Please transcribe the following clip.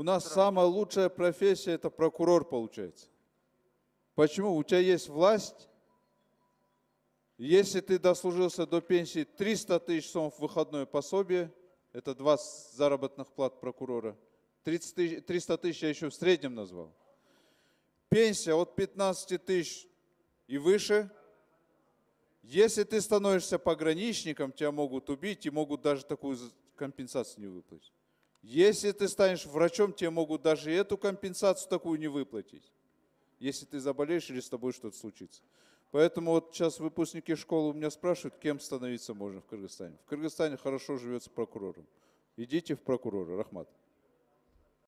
У нас самая лучшая профессия – это прокурор, получается. Почему? У тебя есть власть. Если ты дослужился до пенсии 300 тысяч сомов в выходное пособие, это 20 заработных плат прокурора, 30 тысяч, 300 тысяч я еще в среднем назвал. Пенсия от 15 тысяч и выше. Если ты становишься пограничником, тебя могут убить и могут даже такую компенсацию не выплатить. Если ты станешь врачом, тебе могут даже эту компенсацию такую не выплатить, если ты заболеешь или с тобой что-то случится. Поэтому вот сейчас выпускники школы у меня спрашивают, кем становиться можно в Кыргызстане. В Кыргызстане хорошо живется прокурором. Идите в прокуроры. Рахмат.